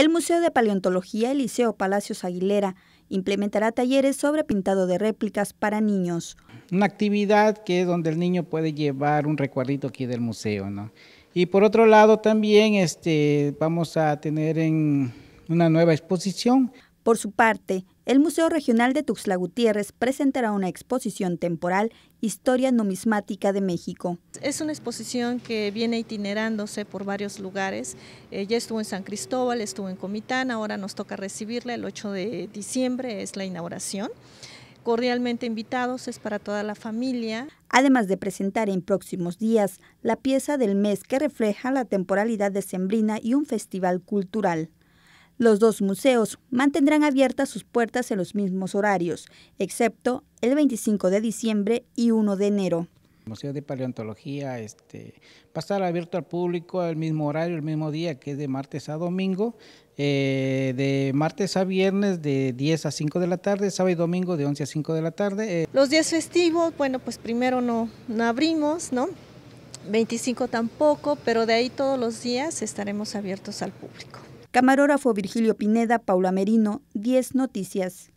El Museo de Paleontología Liceo Palacios Aguilera implementará talleres sobre pintado de réplicas para niños. Una actividad que es donde el niño puede llevar un recuerdito aquí del museo, ¿no? Y por otro lado también este, vamos a tener en una nueva exposición por su parte, el Museo Regional de Tuxtla Gutiérrez presentará una exposición temporal Historia Numismática de México. Es una exposición que viene itinerándose por varios lugares. Eh, ya estuvo en San Cristóbal, estuvo en Comitán, ahora nos toca recibirla el 8 de diciembre, es la inauguración cordialmente invitados, es para toda la familia. Además de presentar en próximos días la pieza del mes que refleja la temporalidad decembrina y un festival cultural. Los dos museos mantendrán abiertas sus puertas en los mismos horarios, excepto el 25 de diciembre y 1 de enero. El Museo de Paleontología este, va a estar abierto al público al mismo horario, el mismo día, que es de martes a domingo, eh, de martes a viernes de 10 a 5 de la tarde, sábado y domingo de 11 a 5 de la tarde. Eh. Los días festivos, bueno, pues primero no, no abrimos, ¿no? 25 tampoco, pero de ahí todos los días estaremos abiertos al público. Camarógrafo Virgilio Pineda, Paula Merino, 10 Noticias.